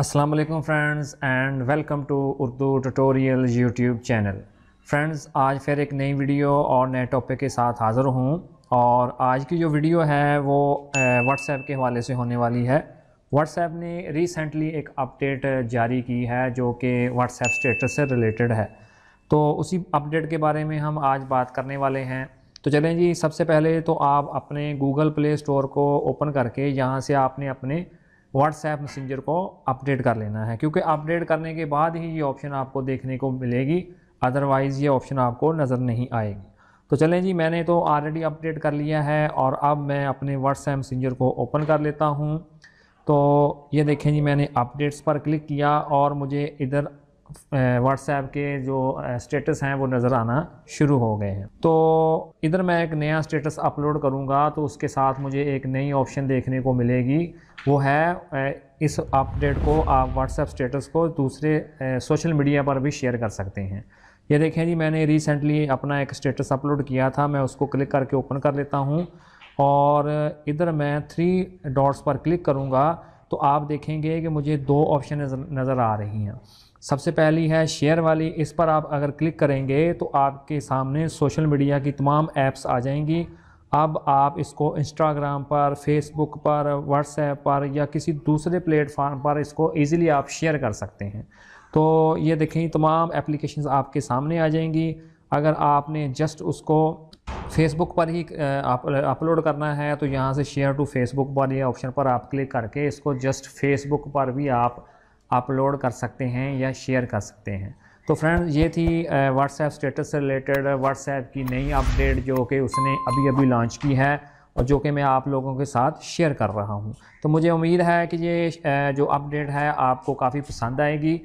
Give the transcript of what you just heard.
Aslam friends and welcome to Urdu tutorial YouTube channel friends आज फिर एक नई वीडियो और नए टॉपिक के साथ हाज़िर हूँ और आज की जो वीडियो है वो व्हाट्सएप के हवाले से होने वाली है व्हाट्सएप ने रिसेंटली एक अपडेट जारी की है जो कि व्हाट्सएप स्टेटस से रिलेटेड है तो उसी अपडेट के बारे में हम आज बात करने वाले हैं तो चलें जी सबसे पहले तो आप अपने गूगल प्ले स्टोर को ओपन करके यहाँ से आपने अपने व्हाट्सएप मैसेंजर को अपडेट कर लेना है क्योंकि अपडेट करने के बाद ही ये ऑप्शन आपको देखने को मिलेगी अदरवाइज़ ये ऑप्शन आपको नज़र नहीं आएगी तो चलें जी मैंने तो ऑलरेडी अपडेट कर लिया है और अब मैं अपने व्हाट्सएप मैसेंजर को ओपन कर लेता हूँ तो ये देखें जी मैंने अपडेट्स पर क्लिक किया और मुझे इधर व्हाट्सएप के जो स्टेटस हैं वो नज़र आना शुरू हो गए हैं तो इधर मैं एक नया स्टेटस अपलोड करूँगा तो उसके साथ मुझे एक नई ऑप्शन देखने को मिलेगी वो है इस अपडेट को आप व्हाट्सएप स्टेटस को दूसरे सोशल मीडिया पर भी शेयर कर सकते हैं ये देखें जी मैंने रिसेंटली अपना एक स्टेटस अपलोड किया था मैं उसको क्लिक करके ओपन कर लेता हूँ और इधर मैं थ्री डॉट्स पर क्लिक करूँगा तो आप देखेंगे कि मुझे दो ऑप्शन नज़र आ रही हैं सबसे पहली है शेयर वाली इस पर आप अगर क्लिक करेंगे तो आपके सामने सोशल मीडिया की तमाम ऐप्स आ जाएंगी अब आप इसको इंस्टाग्राम पर फेसबुक पर व्हाट्सएप पर या किसी दूसरे प्लेटफार्म पर इसको ईज़िली आप शेयर कर सकते हैं तो ये देखें तमाम एप्लीकेशंस आपके सामने आ जाएंगी अगर आपने जस्ट उसको फेसबुक पर ही आप अपलोड करना है तो यहाँ से शेयर टू फेसबुक पर ये ऑप्शन पर आप क्लिक करके इसको जस्ट फेसबुक पर भी आप अपलोड कर सकते हैं या शेयर कर सकते हैं तो फ्रेंड्स ये थी व्हाट्सएप स्टेटस से रिलेटेड व्हाट्सएप की नई अपडेट जो कि उसने अभी अभी लॉन्च की है और जो कि मैं आप लोगों के साथ शेयर कर रहा हूँ तो मुझे उम्मीद है कि ये जो अपडेट है आपको काफ़ी पसंद आएगी